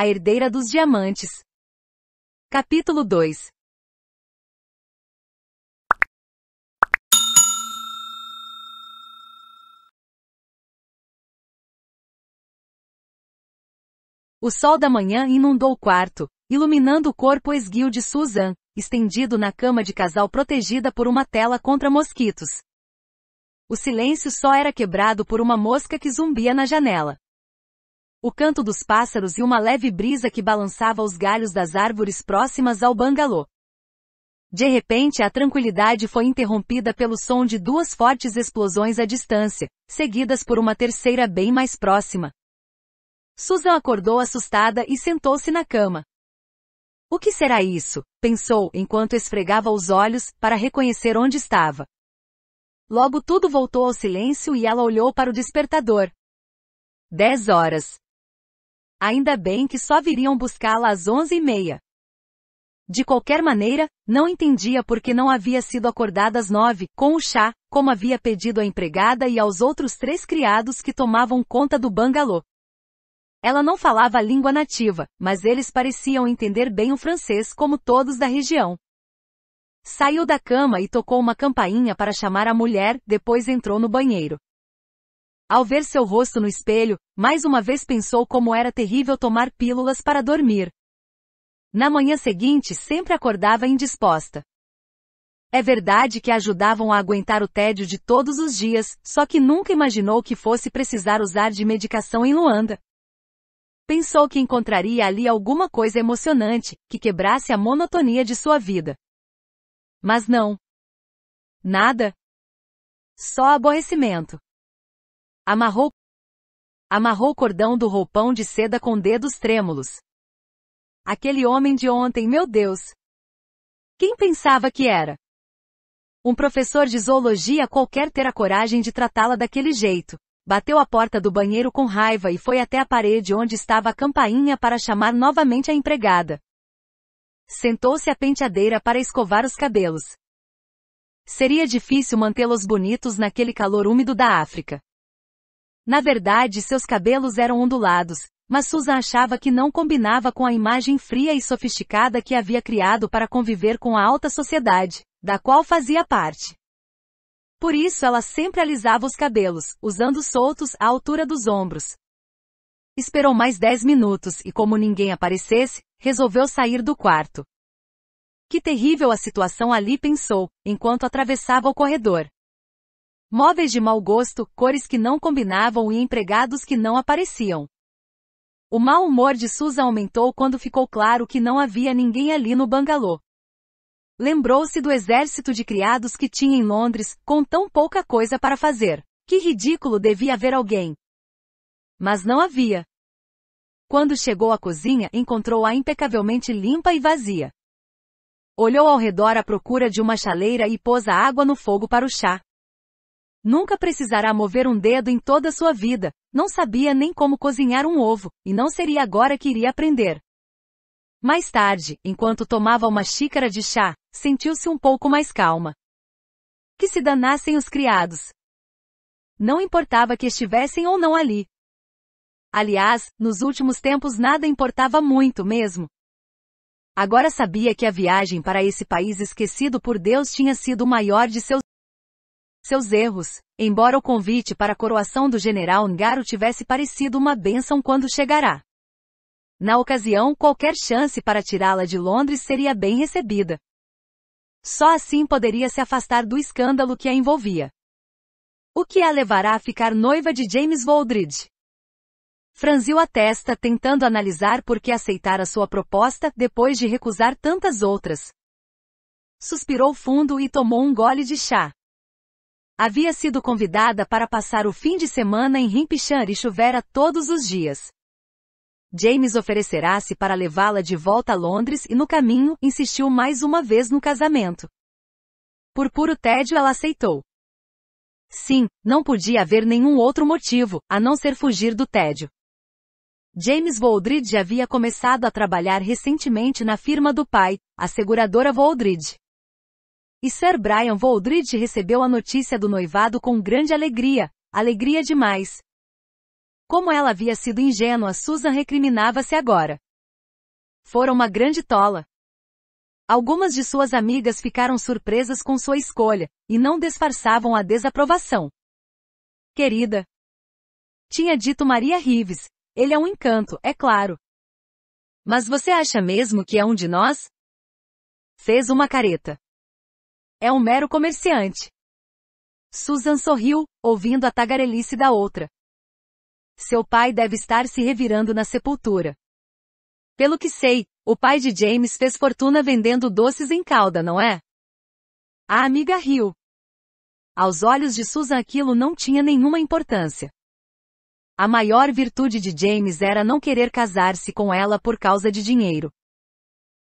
A herdeira dos diamantes. Capítulo 2 O sol da manhã inundou o quarto, iluminando o corpo esguio de Suzan, estendido na cama de casal protegida por uma tela contra mosquitos. O silêncio só era quebrado por uma mosca que zumbia na janela. O canto dos pássaros e uma leve brisa que balançava os galhos das árvores próximas ao bangalô. De repente a tranquilidade foi interrompida pelo som de duas fortes explosões à distância, seguidas por uma terceira bem mais próxima. Susan acordou assustada e sentou-se na cama. O que será isso? pensou enquanto esfregava os olhos para reconhecer onde estava. Logo tudo voltou ao silêncio e ela olhou para o despertador. Dez horas. Ainda bem que só viriam buscá-la às onze e meia. De qualquer maneira, não entendia por que não havia sido acordada às nove, com o chá, como havia pedido à empregada e aos outros três criados que tomavam conta do bangalô. Ela não falava a língua nativa, mas eles pareciam entender bem o francês como todos da região. Saiu da cama e tocou uma campainha para chamar a mulher, depois entrou no banheiro. Ao ver seu rosto no espelho, mais uma vez pensou como era terrível tomar pílulas para dormir. Na manhã seguinte sempre acordava indisposta. É verdade que ajudavam a aguentar o tédio de todos os dias, só que nunca imaginou que fosse precisar usar de medicação em Luanda. Pensou que encontraria ali alguma coisa emocionante, que quebrasse a monotonia de sua vida. Mas não. Nada. Só aborrecimento. Amarrou. Amarrou o cordão do roupão de seda com dedos trêmulos. Aquele homem de ontem, meu Deus! Quem pensava que era? Um professor de zoologia qualquer ter a coragem de tratá-la daquele jeito. Bateu a porta do banheiro com raiva e foi até a parede onde estava a campainha para chamar novamente a empregada. Sentou-se à penteadeira para escovar os cabelos. Seria difícil mantê-los bonitos naquele calor úmido da África. Na verdade, seus cabelos eram ondulados, mas Susan achava que não combinava com a imagem fria e sofisticada que havia criado para conviver com a alta sociedade, da qual fazia parte. Por isso ela sempre alisava os cabelos, usando soltos à altura dos ombros. Esperou mais dez minutos e como ninguém aparecesse, resolveu sair do quarto. Que terrível a situação ali pensou, enquanto atravessava o corredor. Móveis de mau gosto, cores que não combinavam e empregados que não apareciam. O mau humor de Susan aumentou quando ficou claro que não havia ninguém ali no bangalô. Lembrou-se do exército de criados que tinha em Londres, com tão pouca coisa para fazer. Que ridículo devia haver alguém. Mas não havia. Quando chegou à cozinha, encontrou-a impecavelmente limpa e vazia. Olhou ao redor à procura de uma chaleira e pôs a água no fogo para o chá. Nunca precisará mover um dedo em toda a sua vida, não sabia nem como cozinhar um ovo, e não seria agora que iria aprender. Mais tarde, enquanto tomava uma xícara de chá, sentiu-se um pouco mais calma. Que se danassem os criados. Não importava que estivessem ou não ali. Aliás, nos últimos tempos nada importava muito mesmo. Agora sabia que a viagem para esse país esquecido por Deus tinha sido o maior de seus seus erros, embora o convite para a coroação do general Ngaru tivesse parecido uma bênção quando chegará. Na ocasião, qualquer chance para tirá-la de Londres seria bem recebida. Só assim poderia se afastar do escândalo que a envolvia. O que a levará a ficar noiva de James Voldridge? Franziu a testa tentando analisar por que aceitar a sua proposta depois de recusar tantas outras. Suspirou fundo e tomou um gole de chá. Havia sido convidada para passar o fim de semana em Rinpoche e chovera todos os dias. James oferecerá-se para levá-la de volta a Londres e no caminho insistiu mais uma vez no casamento. Por puro tédio ela aceitou. Sim, não podia haver nenhum outro motivo, a não ser fugir do tédio. James Voldridge havia começado a trabalhar recentemente na firma do pai, a seguradora Voldridge. E Sir Brian Voldridge recebeu a notícia do noivado com grande alegria, alegria demais. Como ela havia sido ingênua, Susan recriminava-se agora. Fora uma grande tola. Algumas de suas amigas ficaram surpresas com sua escolha, e não disfarçavam a desaprovação. Querida. Tinha dito Maria Rives, ele é um encanto, é claro. Mas você acha mesmo que é um de nós? Fez uma careta. É um mero comerciante. Susan sorriu, ouvindo a tagarelice da outra. Seu pai deve estar se revirando na sepultura. Pelo que sei, o pai de James fez fortuna vendendo doces em calda, não é? A amiga riu. Aos olhos de Susan aquilo não tinha nenhuma importância. A maior virtude de James era não querer casar-se com ela por causa de dinheiro.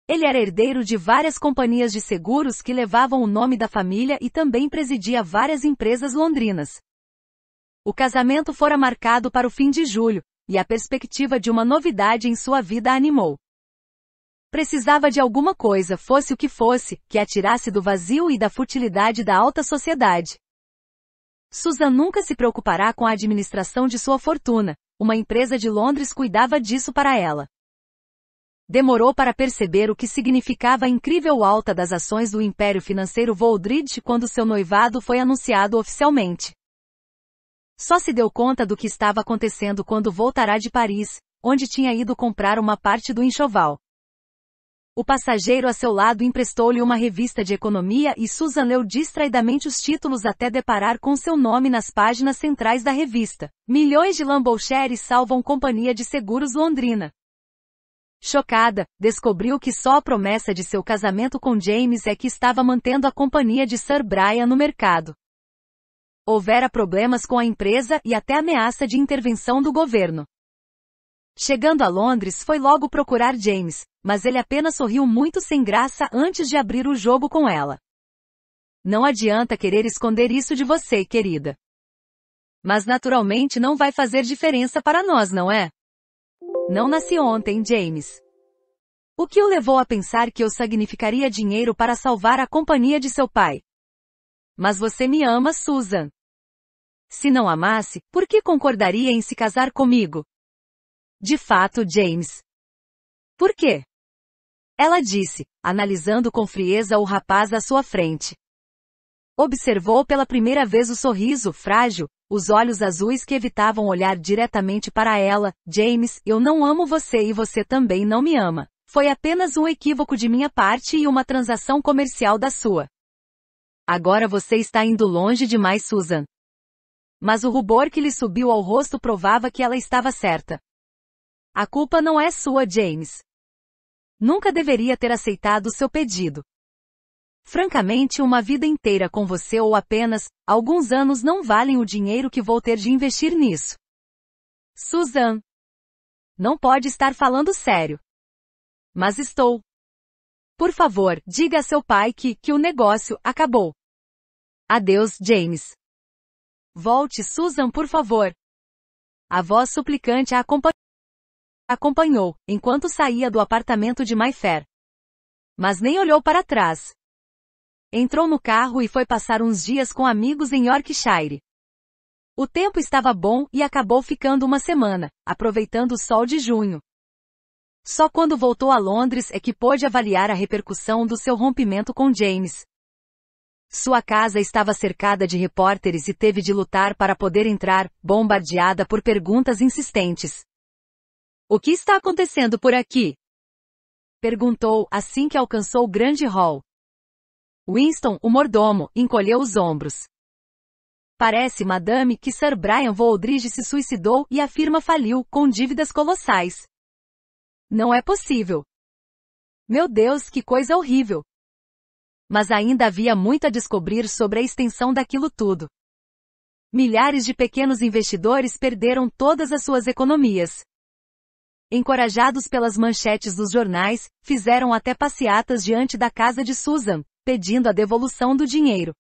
Ele era herdeiro de várias companhias de seguros que levavam o nome da família e também presidia várias empresas londrinas. O casamento fora marcado para o fim de julho, e a perspectiva de uma novidade em sua vida animou. Precisava de alguma coisa, fosse o que fosse, que a tirasse do vazio e da futilidade da alta sociedade. Susan nunca se preocupará com a administração de sua fortuna, uma empresa de Londres cuidava disso para ela demorou para perceber o que significava a incrível alta das ações do império financeiro Voldridge quando seu noivado foi anunciado oficialmente. Só se deu conta do que estava acontecendo quando voltará de Paris, onde tinha ido comprar uma parte do enxoval. O passageiro a seu lado emprestou-lhe uma revista de economia e Susan leu distraidamente os títulos até deparar com seu nome nas páginas centrais da revista. Milhões de lamboucheres salvam companhia de seguros londrina. Chocada, descobriu que só a promessa de seu casamento com James é que estava mantendo a companhia de Sir Brian no mercado. Houvera problemas com a empresa e até ameaça de intervenção do governo. Chegando a Londres, foi logo procurar James, mas ele apenas sorriu muito sem graça antes de abrir o jogo com ela. Não adianta querer esconder isso de você, querida. Mas naturalmente não vai fazer diferença para nós, não é? Não nasci ontem, James. O que o levou a pensar que eu significaria dinheiro para salvar a companhia de seu pai? Mas você me ama, Susan. Se não amasse, por que concordaria em se casar comigo? De fato, James. Por quê? Ela disse, analisando com frieza o rapaz à sua frente. Observou pela primeira vez o sorriso frágil, os olhos azuis que evitavam olhar diretamente para ela. James, eu não amo você e você também não me ama. Foi apenas um equívoco de minha parte e uma transação comercial da sua. Agora você está indo longe demais, Susan. Mas o rubor que lhe subiu ao rosto provava que ela estava certa. A culpa não é sua, James. Nunca deveria ter aceitado seu pedido. Francamente, uma vida inteira com você ou apenas alguns anos não valem o dinheiro que vou ter de investir nisso. Susan. Não pode estar falando sério. Mas estou. Por favor, diga a seu pai que, que o negócio acabou. Adeus, James. Volte, Susan, por favor. A voz suplicante a acompanhou, enquanto saía do apartamento de Mayfair. Mas nem olhou para trás. Entrou no carro e foi passar uns dias com amigos em Yorkshire. O tempo estava bom e acabou ficando uma semana, aproveitando o sol de junho. Só quando voltou a Londres é que pôde avaliar a repercussão do seu rompimento com James. Sua casa estava cercada de repórteres e teve de lutar para poder entrar, bombardeada por perguntas insistentes. O que está acontecendo por aqui? Perguntou assim que alcançou o grande hall. Winston, o mordomo, encolheu os ombros. Parece, madame, que Sir Brian Voldridge se suicidou e a firma faliu, com dívidas colossais. Não é possível. Meu Deus, que coisa horrível. Mas ainda havia muito a descobrir sobre a extensão daquilo tudo. Milhares de pequenos investidores perderam todas as suas economias. Encorajados pelas manchetes dos jornais, fizeram até passeatas diante da casa de Susan, pedindo a devolução do dinheiro.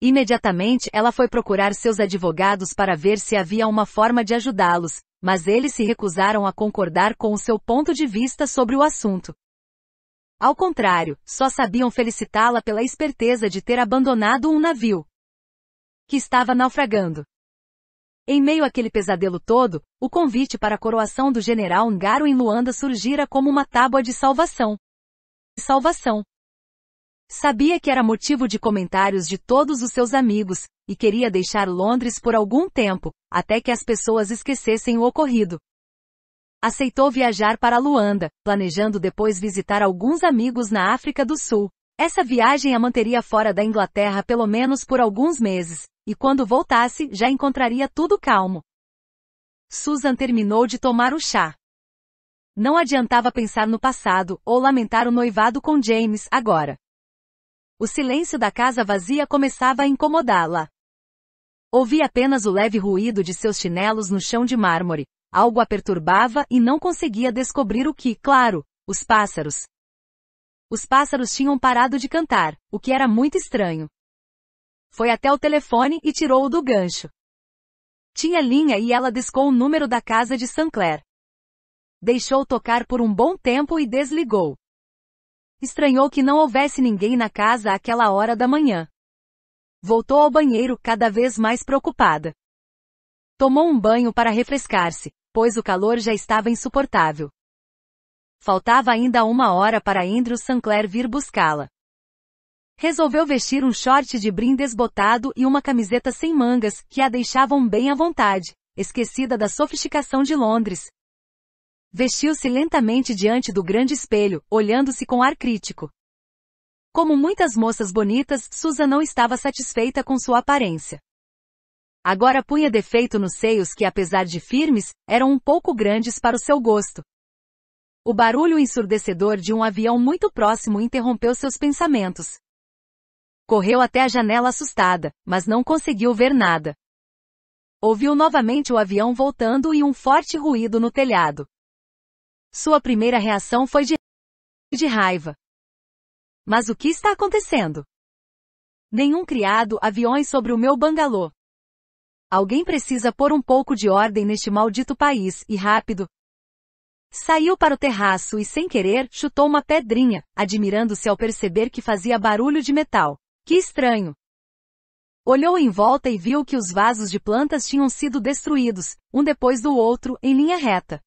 Imediatamente ela foi procurar seus advogados para ver se havia uma forma de ajudá-los, mas eles se recusaram a concordar com o seu ponto de vista sobre o assunto. Ao contrário, só sabiam felicitá-la pela esperteza de ter abandonado um navio que estava naufragando. Em meio àquele pesadelo todo, o convite para a coroação do general Ngaro em Luanda surgira como uma tábua de salvação. Salvação. Sabia que era motivo de comentários de todos os seus amigos, e queria deixar Londres por algum tempo, até que as pessoas esquecessem o ocorrido. Aceitou viajar para Luanda, planejando depois visitar alguns amigos na África do Sul. Essa viagem a manteria fora da Inglaterra pelo menos por alguns meses, e quando voltasse já encontraria tudo calmo. Susan terminou de tomar o chá. Não adiantava pensar no passado ou lamentar o noivado com James agora. O silêncio da casa vazia começava a incomodá-la. Ouvi apenas o leve ruído de seus chinelos no chão de mármore. Algo a perturbava e não conseguia descobrir o que, claro, os pássaros. Os pássaros tinham parado de cantar, o que era muito estranho. Foi até o telefone e tirou-o do gancho. Tinha linha e ela descou o número da casa de Sinclair. Deixou tocar por um bom tempo e desligou. Estranhou que não houvesse ninguém na casa àquela hora da manhã. Voltou ao banheiro cada vez mais preocupada. Tomou um banho para refrescar-se, pois o calor já estava insuportável. Faltava ainda uma hora para Andrew Sinclair vir buscá-la. Resolveu vestir um short de brim desbotado e uma camiseta sem mangas, que a deixavam bem à vontade, esquecida da sofisticação de Londres, Vestiu-se lentamente diante do grande espelho, olhando-se com ar crítico. Como muitas moças bonitas, Susan não estava satisfeita com sua aparência. Agora punha defeito nos seios que, apesar de firmes, eram um pouco grandes para o seu gosto. O barulho ensurdecedor de um avião muito próximo interrompeu seus pensamentos. Correu até a janela assustada, mas não conseguiu ver nada. Ouviu novamente o avião voltando e um forte ruído no telhado. Sua primeira reação foi de, de raiva. Mas o que está acontecendo? Nenhum criado aviões sobre o meu bangalô. Alguém precisa pôr um pouco de ordem neste maldito país, e rápido. Saiu para o terraço e, sem querer, chutou uma pedrinha, admirando-se ao perceber que fazia barulho de metal. Que estranho! Olhou em volta e viu que os vasos de plantas tinham sido destruídos, um depois do outro, em linha reta.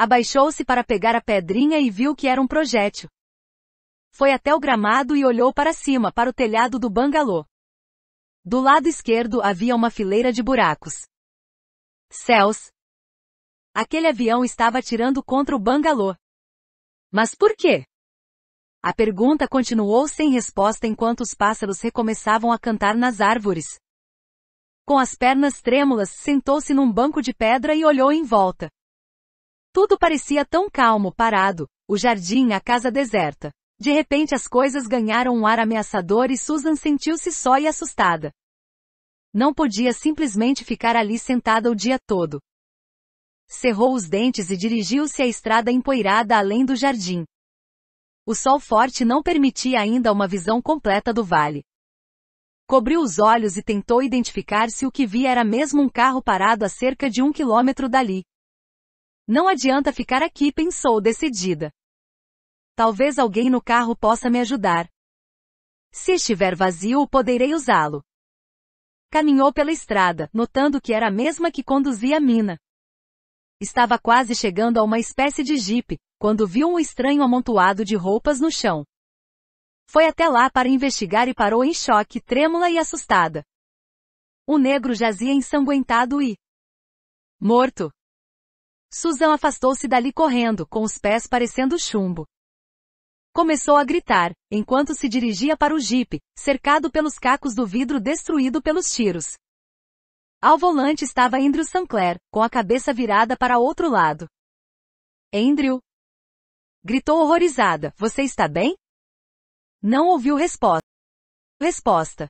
Abaixou-se para pegar a pedrinha e viu que era um projétil. Foi até o gramado e olhou para cima, para o telhado do bangalô. Do lado esquerdo havia uma fileira de buracos. Céus! Aquele avião estava atirando contra o bangalô. Mas por quê? A pergunta continuou sem resposta enquanto os pássaros recomeçavam a cantar nas árvores. Com as pernas trêmulas, sentou-se num banco de pedra e olhou em volta. Tudo parecia tão calmo, parado, o jardim, a casa deserta. De repente as coisas ganharam um ar ameaçador e Susan sentiu-se só e assustada. Não podia simplesmente ficar ali sentada o dia todo. Cerrou os dentes e dirigiu-se à estrada empoeirada além do jardim. O sol forte não permitia ainda uma visão completa do vale. Cobriu os olhos e tentou identificar se o que via era mesmo um carro parado a cerca de um quilômetro dali. Não adianta ficar aqui, pensou decidida. Talvez alguém no carro possa me ajudar. Se estiver vazio, poderei usá-lo. Caminhou pela estrada, notando que era a mesma que conduzia a mina. Estava quase chegando a uma espécie de jipe, quando viu um estranho amontoado de roupas no chão. Foi até lá para investigar e parou em choque, trêmula e assustada. O negro jazia ensanguentado e morto. Susan afastou-se dali correndo, com os pés parecendo chumbo. Começou a gritar, enquanto se dirigia para o jipe, cercado pelos cacos do vidro destruído pelos tiros. Ao volante estava Andrew Sinclair, com a cabeça virada para outro lado. Andrew? Gritou horrorizada, você está bem? Não ouviu resposta. Resposta.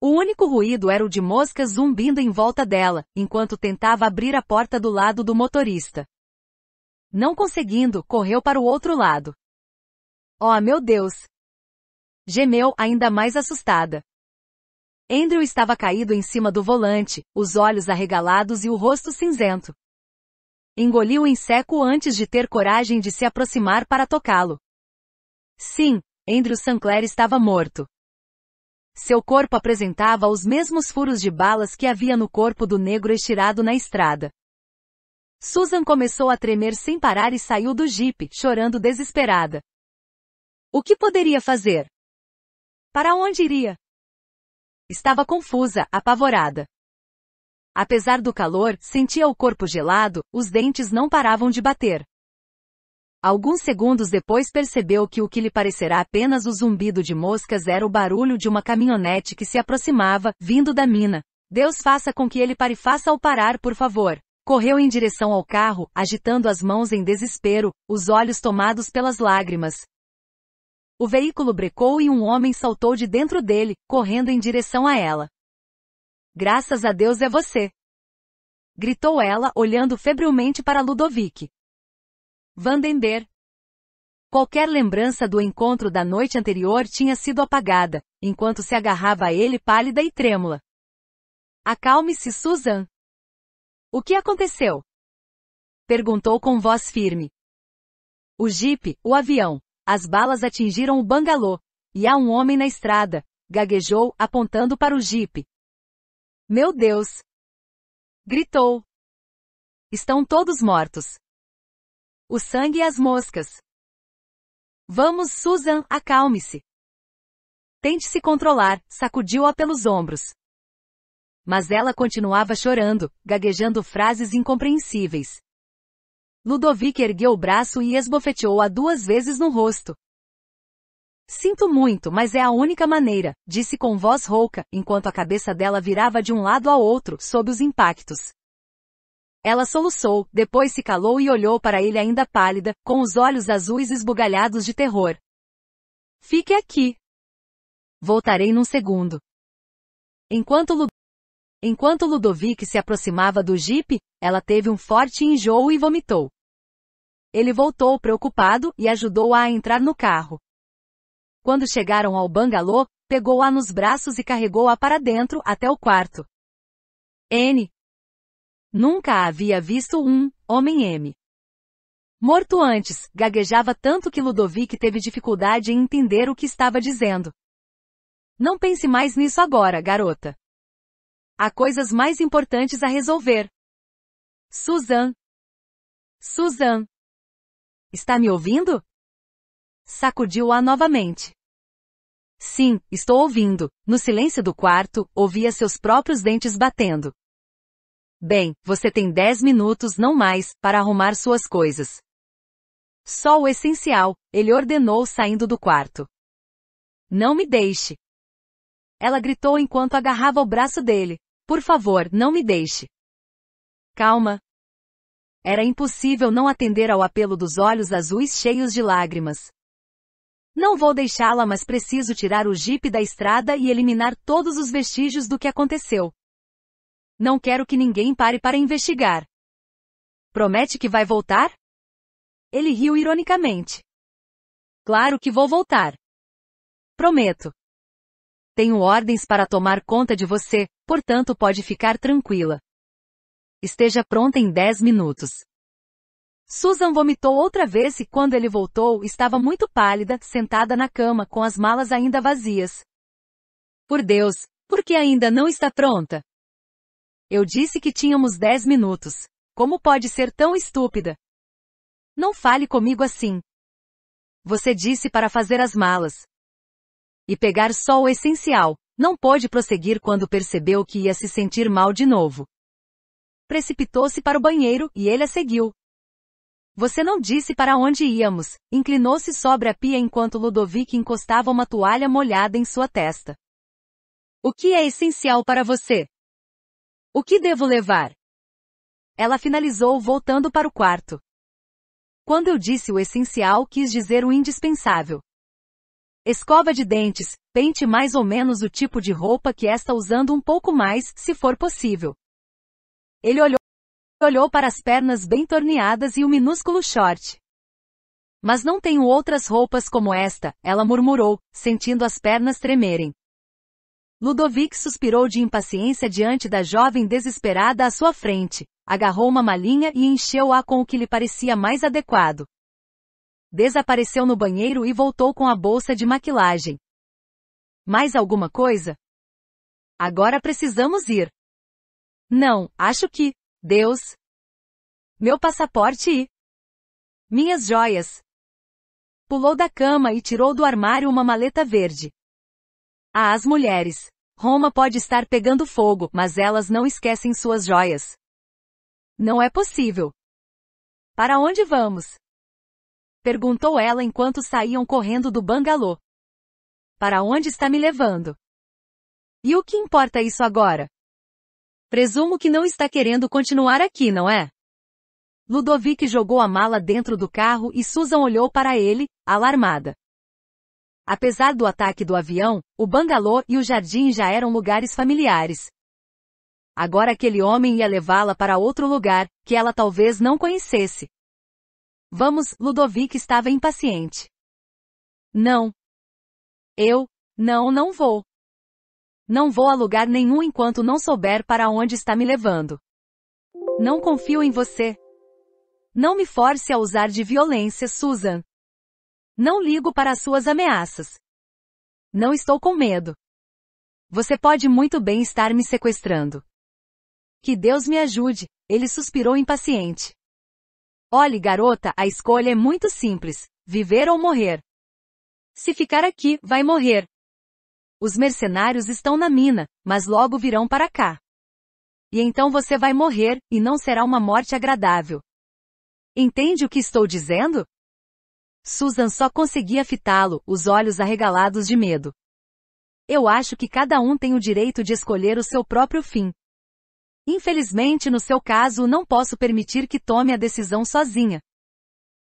O único ruído era o de moscas zumbindo em volta dela, enquanto tentava abrir a porta do lado do motorista. Não conseguindo, correu para o outro lado. Oh meu Deus! Gemeu, ainda mais assustada. Andrew estava caído em cima do volante, os olhos arregalados e o rosto cinzento. Engoliu em seco antes de ter coragem de se aproximar para tocá-lo. Sim, Andrew Sinclair estava morto. Seu corpo apresentava os mesmos furos de balas que havia no corpo do negro estirado na estrada. Susan começou a tremer sem parar e saiu do jipe, chorando desesperada. O que poderia fazer? Para onde iria? Estava confusa, apavorada. Apesar do calor, sentia o corpo gelado, os dentes não paravam de bater. Alguns segundos depois percebeu que o que lhe parecerá apenas o zumbido de moscas era o barulho de uma caminhonete que se aproximava, vindo da mina. Deus faça com que ele pare faça ao parar, por favor. Correu em direção ao carro, agitando as mãos em desespero, os olhos tomados pelas lágrimas. O veículo brecou e um homem saltou de dentro dele, correndo em direção a ela. Graças a Deus é você! Gritou ela, olhando febrilmente para Ludovic. Vandender. Qualquer lembrança do encontro da noite anterior tinha sido apagada, enquanto se agarrava a ele pálida e trêmula. Acalme-se, Susan. O que aconteceu? Perguntou com voz firme. O jipe, o avião, as balas atingiram o bangalô, e há um homem na estrada, gaguejou, apontando para o jipe. Meu Deus! Gritou. Estão todos mortos. O sangue e as moscas. Vamos, Susan, acalme-se. Tente se controlar, sacudiu-a pelos ombros. Mas ela continuava chorando, gaguejando frases incompreensíveis. Ludovic ergueu o braço e esbofeteou-a duas vezes no rosto. Sinto muito, mas é a única maneira, disse com voz rouca, enquanto a cabeça dela virava de um lado ao outro, sob os impactos. Ela soluçou, depois se calou e olhou para ele ainda pálida, com os olhos azuis esbugalhados de terror. Fique aqui. Voltarei num segundo. Enquanto, Lud... Enquanto Ludovic se aproximava do jipe, ela teve um forte enjoo e vomitou. Ele voltou preocupado e ajudou-a a entrar no carro. Quando chegaram ao bangalô, pegou-a nos braços e carregou-a para dentro, até o quarto. N, Nunca havia visto um homem M. Morto antes, gaguejava tanto que Ludovic teve dificuldade em entender o que estava dizendo. Não pense mais nisso agora, garota. Há coisas mais importantes a resolver. Suzanne. Suzanne. Está me ouvindo? Sacudiu-a novamente. Sim, estou ouvindo. No silêncio do quarto, ouvia seus próprios dentes batendo. Bem, você tem 10 minutos, não mais, para arrumar suas coisas. Só o essencial, ele ordenou saindo do quarto. Não me deixe. Ela gritou enquanto agarrava o braço dele. Por favor, não me deixe. Calma. Era impossível não atender ao apelo dos olhos azuis cheios de lágrimas. Não vou deixá-la, mas preciso tirar o jipe da estrada e eliminar todos os vestígios do que aconteceu. Não quero que ninguém pare para investigar. Promete que vai voltar? Ele riu ironicamente. Claro que vou voltar. Prometo. Tenho ordens para tomar conta de você, portanto pode ficar tranquila. Esteja pronta em 10 minutos. Susan vomitou outra vez e quando ele voltou, estava muito pálida, sentada na cama com as malas ainda vazias. Por Deus, por que ainda não está pronta? Eu disse que tínhamos dez minutos. Como pode ser tão estúpida? Não fale comigo assim. Você disse para fazer as malas. E pegar só o essencial. Não pôde prosseguir quando percebeu que ia se sentir mal de novo. Precipitou-se para o banheiro e ele a seguiu. Você não disse para onde íamos, inclinou-se sobre a pia enquanto Ludovic encostava uma toalha molhada em sua testa. O que é essencial para você? O que devo levar? Ela finalizou voltando para o quarto. Quando eu disse o essencial, quis dizer o indispensável. Escova de dentes, pente mais ou menos o tipo de roupa que está usando um pouco mais, se for possível. Ele olhou, olhou para as pernas bem torneadas e o minúsculo short. Mas não tenho outras roupas como esta, ela murmurou, sentindo as pernas tremerem. Ludovic suspirou de impaciência diante da jovem desesperada à sua frente, agarrou uma malinha e encheu-a com o que lhe parecia mais adequado. Desapareceu no banheiro e voltou com a bolsa de maquilagem. Mais alguma coisa? Agora precisamos ir. Não, acho que. Deus. Meu passaporte e. Minhas joias. Pulou da cama e tirou do armário uma maleta verde. Às ah, mulheres. Roma pode estar pegando fogo, mas elas não esquecem suas joias. Não é possível. Para onde vamos? Perguntou ela enquanto saíam correndo do bangalô. Para onde está me levando? E o que importa isso agora? Presumo que não está querendo continuar aqui, não é? Ludovic jogou a mala dentro do carro e Susan olhou para ele, alarmada. Apesar do ataque do avião, o bangalô e o jardim já eram lugares familiares. Agora aquele homem ia levá-la para outro lugar, que ela talvez não conhecesse. Vamos, Ludovic estava impaciente. Não. Eu, não, não vou. Não vou a lugar nenhum enquanto não souber para onde está me levando. Não confio em você. Não me force a usar de violência, Susan. Não ligo para as suas ameaças. Não estou com medo. Você pode muito bem estar me sequestrando. Que Deus me ajude, ele suspirou impaciente. Olhe, garota, a escolha é muito simples: viver ou morrer. Se ficar aqui, vai morrer. Os mercenários estão na mina, mas logo virão para cá. E então você vai morrer, e não será uma morte agradável. Entende o que estou dizendo? Susan só conseguia fitá-lo, os olhos arregalados de medo. Eu acho que cada um tem o direito de escolher o seu próprio fim. Infelizmente, no seu caso, não posso permitir que tome a decisão sozinha.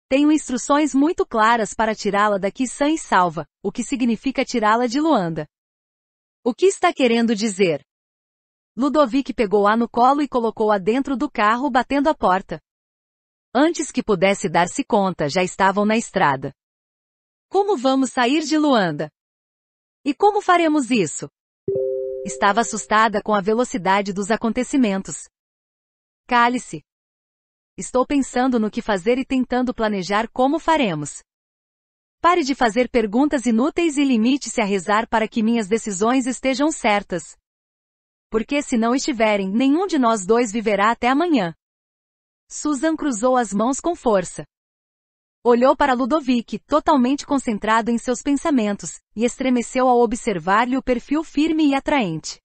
Tenho instruções muito claras para tirá-la daqui sã e salva, o que significa tirá-la de Luanda. O que está querendo dizer? Ludovic pegou-a no colo e colocou-a dentro do carro batendo a porta. Antes que pudesse dar-se conta, já estavam na estrada. Como vamos sair de Luanda? E como faremos isso? Estava assustada com a velocidade dos acontecimentos. Cale-se. Estou pensando no que fazer e tentando planejar como faremos. Pare de fazer perguntas inúteis e limite-se a rezar para que minhas decisões estejam certas. Porque se não estiverem, nenhum de nós dois viverá até amanhã. Susan cruzou as mãos com força. Olhou para Ludovic, totalmente concentrado em seus pensamentos, e estremeceu ao observar-lhe o perfil firme e atraente.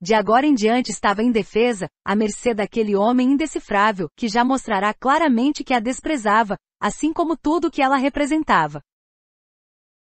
De agora em diante estava indefesa, à mercê daquele homem indecifrável, que já mostrará claramente que a desprezava, assim como tudo que ela representava.